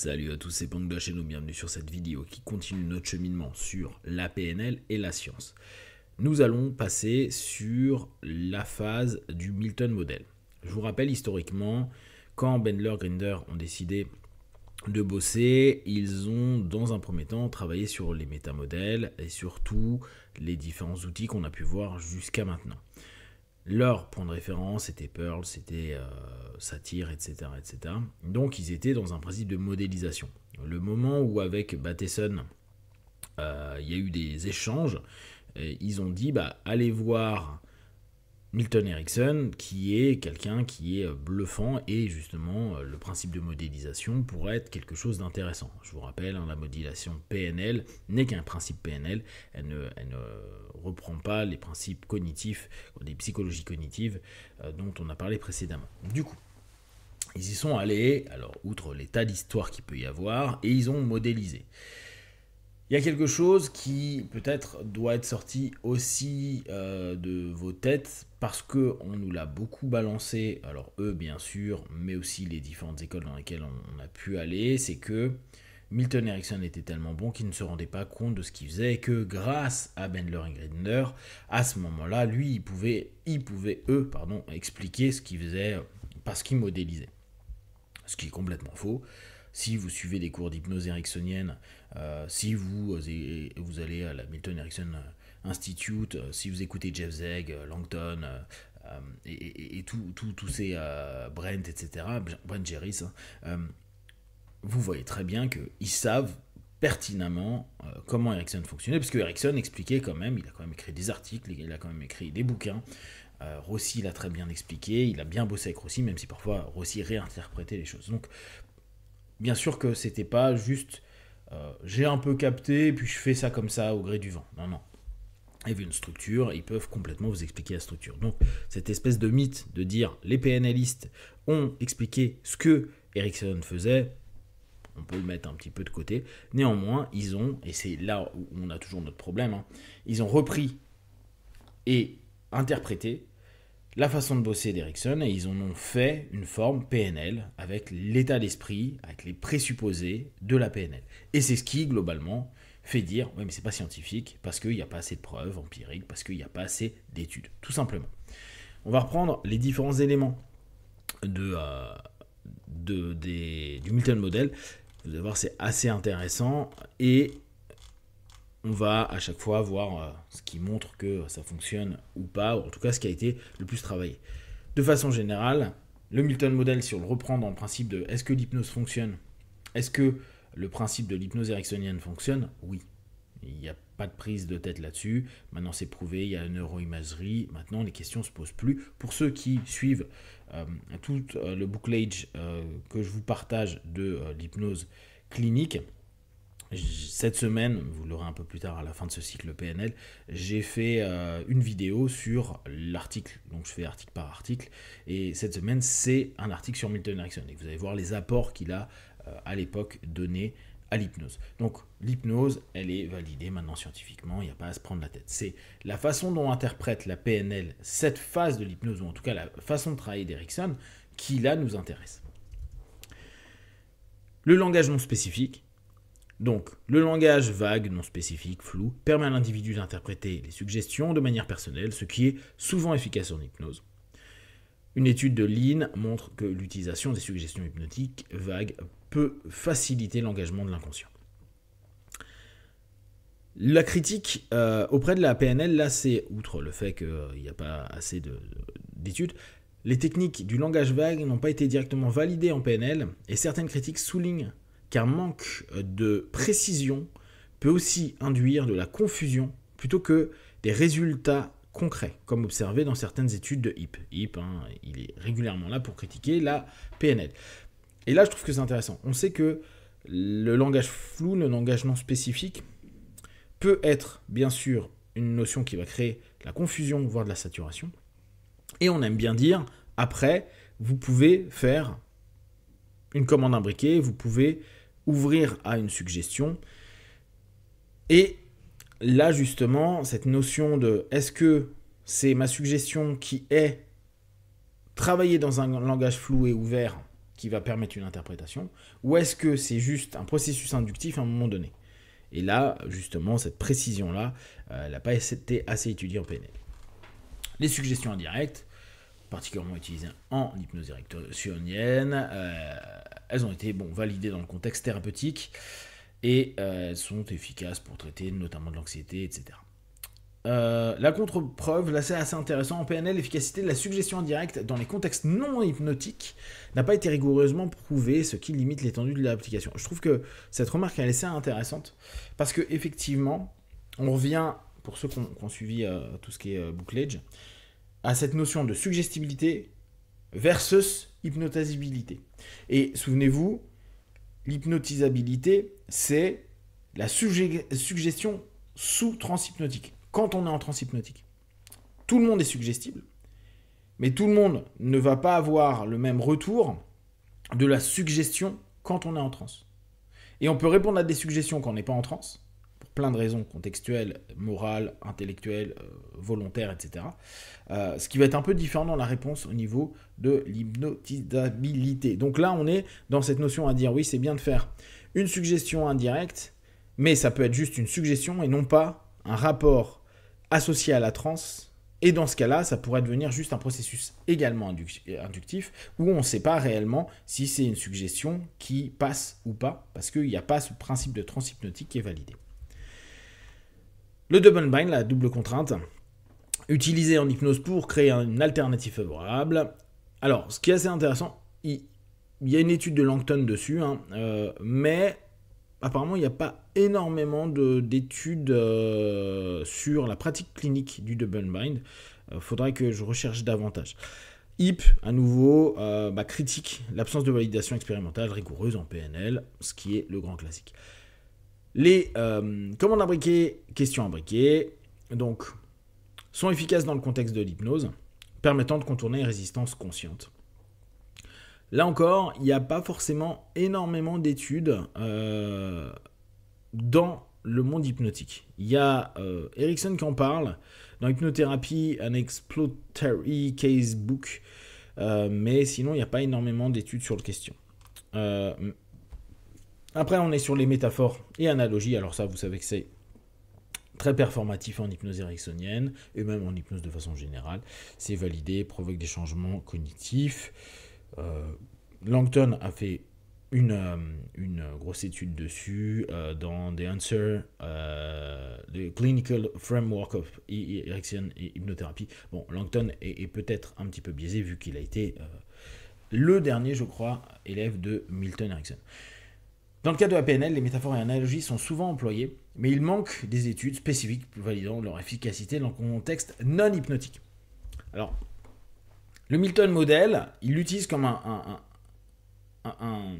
Salut à tous, c'est de chez nous, bienvenue sur cette vidéo qui continue notre cheminement sur la PNL et la science. Nous allons passer sur la phase du Milton Model. Je vous rappelle historiquement, quand Bendler Grinder ont décidé de bosser, ils ont dans un premier temps travaillé sur les métamodèles et surtout les différents outils qu'on a pu voir jusqu'à maintenant. Leur point de référence, c'était Pearl, c'était euh, Satire, etc., etc. Donc ils étaient dans un principe de modélisation. Le moment où avec Bateson, euh, il y a eu des échanges, euh, ils ont dit, bah, allez voir Milton Erickson, qui est quelqu'un qui est euh, bluffant et justement euh, le principe de modélisation pourrait être quelque chose d'intéressant. Je vous rappelle, hein, la modélisation PNL n'est qu'un principe PNL, elle ne, reprend pas les principes cognitifs, des psychologies cognitives euh, dont on a parlé précédemment. Du coup, ils y sont allés, alors outre l'état d'histoire qu'il peut y avoir, et ils ont modélisé. Il y a quelque chose qui peut-être doit être sorti aussi euh, de vos têtes parce que on nous l'a beaucoup balancé. Alors eux bien sûr, mais aussi les différentes écoles dans lesquelles on, a pu aller, c'est que Milton Erickson était tellement bon qu'il ne se rendait pas compte de ce qu'il faisait et que grâce à Bendler et Gridner, à ce moment-là, lui, il pouvait, il pouvait eux, pardon, expliquer ce qu'il faisait parce qu'il modélisait. Ce qui est complètement faux si vous suivez des cours d'hypnose ericksonienne, euh, si vous, euh, vous allez à la Milton Erickson euh, Institute, si vous écoutez Jeff Zeg, Langton, et, tous ces Brent, etc., Brent Jerris, hein, vous voyez très bien qu'ils savent pertinemment comment Erickson fonctionnait, parce que Ericsson expliquait quand même, il a quand même écrit des articles, il a quand même écrit des bouquins. Rossi l'a très bien expliqué, il a bien bossé avec Rossi, même si parfois Rossi réinterprétait les choses. Donc bien sûr que c'était pas juste euh, j'ai un peu capté, puis je fais ça comme ça au gré du vent. Non, non. y avait une structure, ils peuvent complètement vous expliquer la structure. Donc, cette espèce de mythe de dire les PNListes ont expliqué ce que Ericsson faisait, on peut le mettre un petit peu de côté. Néanmoins, ils ont, et c'est là où on a toujours notre problème, hein, ils ont repris et interprété la façon de bosser d'Erickson et ils en ont fait une forme PNL avec l'état d'esprit, avec les présupposés de la PNL. Et c'est ce qui, globalement, fait dire oui, mais c'est pas scientifique parce qu'il n'y a pas assez de preuves empiriques, parce qu'il n'y a pas assez d'études, tout simplement. On va reprendre les différents éléments de, euh, du Milton Model. Vous allez voir, c'est assez intéressant et on va à chaque fois voir euh, ce qui montre que ça fonctionne ou pas, ou en tout cas ce qui a été le plus travaillé. De façon générale, le Milton Model, si on le reprend dans le principe de est-ce que l'hypnose fonctionne Est-ce que le principe de l'hypnose ericksonienne fonctionne Oui. Il n'y a pas de prise de tête là-dessus. Maintenant, c'est prouvé, il y a une neuroimagerie. Maintenant, les questions ne se posent plus. Pour ceux qui suivent euh, tout euh, le bouclage que je vous partage de l'hypnose clinique, cette semaine, vous l'aurez un peu plus tard à la fin de ce cycle PNL, j'ai fait euh, une vidéo sur l'article. Donc je fais article par article. Et cette semaine, c'est un article sur Milton Erickson. Et vous allez voir les apports qu'il a euh, à l'époque donnés à l'hypnose. Donc l'hypnose, elle est validée maintenant scientifiquement, il n'y a pas à se prendre la tête. C'est la façon dont interprète la PNL cette phase de l'hypnose, ou en tout cas la façon de travailler d'Erickson, qui là nous intéresse. Le langage non spécifique, donc, le langage vague, non spécifique, flou, permet à l'individu d'interpréter les suggestions de manière personnelle, ce qui est souvent efficace en hypnose. Une étude de Lean montre que l'utilisation des suggestions hypnotiques vagues peut faciliter l'engagement de l'inconscient. La critique euh, auprès de la PNL, là, c'est, outre le fait qu'il n'y a pas assez d'études, les techniques du langage vague n'ont pas été directement validées en PNL, et certaines critiques soulignent qu'un manque de précision peut aussi induire de la confusion plutôt que des résultats concrets, comme observé dans certaines études de HIP. HIP, hein, il est régulièrement là pour critiquer la PNL. Et là, je trouve que c'est intéressant. On sait que le langage flou, le langage non spécifique, peut être bien sûr une notion qui va créer de la confusion, voire de la saturation. Et on aime bien dire, après, vous pouvez faire une commande imbriquée, vous pouvez ouvrir à une suggestion. Et là justement, cette notion de est-ce que c'est ma suggestion qui est travaillée dans un langage flou et ouvert qui va permettre une interprétation, ou est-ce que c'est juste un processus inductif à un moment donné Et là, justement, cette précision-là, euh, elle n'a pas été assez étudiée en PNL. Les suggestions indirectes, particulièrement utilisées en hypnose érectionnienne... Euh, elles ont été bon, validées dans le contexte thérapeutique et euh, elles sont efficaces pour traiter notamment de l'anxiété, etc. Euh, la contre-preuve, là c'est assez intéressant, en PNL, l'efficacité de la suggestion indirecte dans les contextes non hypnotiques n'a pas été rigoureusement prouvée, ce qui limite l'étendue de l'application. Je trouve que cette remarque est assez intéressante, parce que effectivement, on revient, pour ceux qui ont, suivi euh, tout ce qui est bouclage, à cette notion de suggestibilité versus hypnotisabilité. Et souvenez-vous, l'hypnotisabilité, c'est la suggestion sous transhypnotique, quand on est en transhypnotique. Tout le monde est suggestible, mais tout le monde ne va pas avoir le même retour de la suggestion quand on est en transe. Et on peut répondre à des suggestions quand on n'est pas en transe, pour plein de raisons contextuelles, morales, intellectuelles, euh, volontaires, etc. Euh, ce qui va être un peu différent dans la réponse au niveau de l'hypnotisabilité. Donc là, on est dans cette notion à dire oui, c'est bien de faire une suggestion indirecte, mais ça peut être juste une suggestion et non pas un rapport associé à la transe. Et dans ce cas-là, ça pourrait devenir juste un processus également inductif, où on ne sait pas réellement si c'est une suggestion qui passe ou pas, parce qu'il n'y a pas ce principe de transhypnotique qui est validé. Le double bind, la double contrainte, utilisé en hypnose pour créer une alternative favorable. Alors, ce qui est assez intéressant, il, y a une étude de Langton dessus, hein, euh, mais apparemment, il n'y a pas énormément d'études euh, sur la pratique clinique du double bind. Il euh, faudrait que je recherche davantage. HIP, à nouveau, bah, critique l'absence de validation expérimentale rigoureuse en PNL, ce qui est le grand classique. Les euh, commandes imbriquées, questions imbriquées, donc, sont efficaces dans le contexte de l'hypnose, permettant de contourner les résistances conscientes. Là encore, il n'y a pas forcément énormément d'études euh, dans le monde hypnotique. Il y a euh, Ericsson Erickson qui en parle dans Hypnothérapie, An exploratory Casebook, mais sinon il n'y a pas énormément d'études sur le question. Après, on est sur les métaphores et analogies. Alors ça, vous savez que c'est très performatif en hypnose ericksonienne et même en hypnose de façon générale. C'est validé, provoque des changements cognitifs. Euh, Langton a fait une, euh, grosse étude dessus euh, dans The Answer, The Clinical Framework of e- e- Erickson et Hypnothérapie. Bon, Langton est, est peut-être un petit peu biaisé vu qu'il a été le dernier, je crois, élève de Milton Erickson. Dans le cas de la PNL, les métaphores et analogies sont souvent employées, mais il manque des études spécifiques validant leur efficacité dans le contexte non hypnotique. Alors, le Milton Model, il l'utilise comme une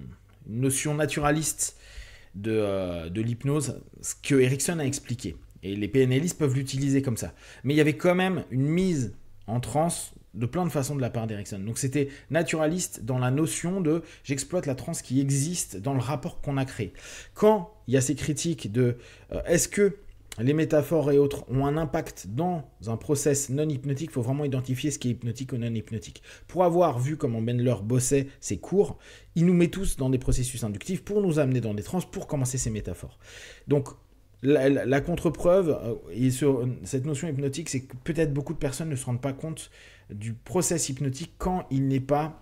notion naturaliste de, euh, de l'hypnose, ce que Erickson a expliqué. Et les PNListes peuvent l'utiliser comme ça. Mais il y avait quand même une mise en transe de plein de façons de la part d'Erickson. Donc c'était naturaliste dans la notion de j'exploite la transe qui existe dans le rapport qu'on a créé. Quand il y a ces critiques de euh, est-ce que les métaphores et autres ont un impact dans un process non hypnotique, il faut vraiment identifier ce qui est hypnotique ou non hypnotique. Pour avoir vu comment Bendler bossait ses cours, il nous met tous dans des processus inductifs pour nous amener dans des trans, pour commencer ces métaphores. Donc la, contre-preuve, euh, sur euh, cette notion hypnotique, c'est que peut-être beaucoup de personnes ne se rendent pas compte du process hypnotique quand il n'est pas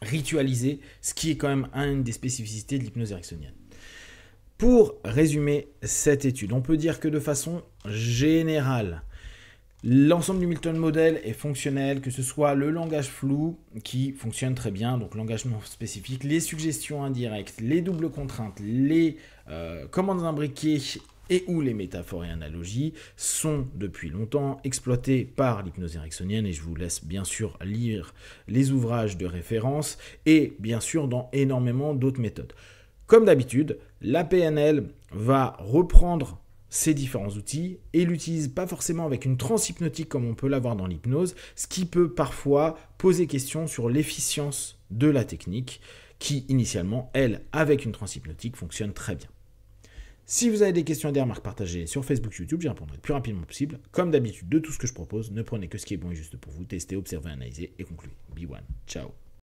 ritualisé, ce qui est quand même une des spécificités de l'hypnose ericksonienne. Pour résumer cette étude, on peut dire que de façon générale, L'ensemble du Milton Model est fonctionnel, que ce soit le langage flou, qui fonctionne très bien, donc l'engagement spécifique, les suggestions indirectes, les doubles contraintes, les euh, commandes imbriquées et ou les métaphores et analogies sont depuis longtemps exploitées par l'hypnose ericksonienne et je vous laisse bien sûr lire les ouvrages de référence et bien sûr dans énormément d'autres méthodes. Comme d'habitude, la PNL va reprendre ses différents outils et l'utilise pas forcément avec une transhypnotique comme on peut l'avoir dans l'hypnose, ce qui peut parfois poser question sur l'efficience de la technique qui initialement, elle, avec une transhypnotique, fonctionne très bien. Si vous avez des questions et des remarques, partagées sur Facebook, YouTube, j'y répondrai le plus rapidement possible. Comme d'habitude de tout ce que je propose, ne prenez que ce qui est bon et juste pour vous, testez, observez, analysez et concluez. Be one. Ciao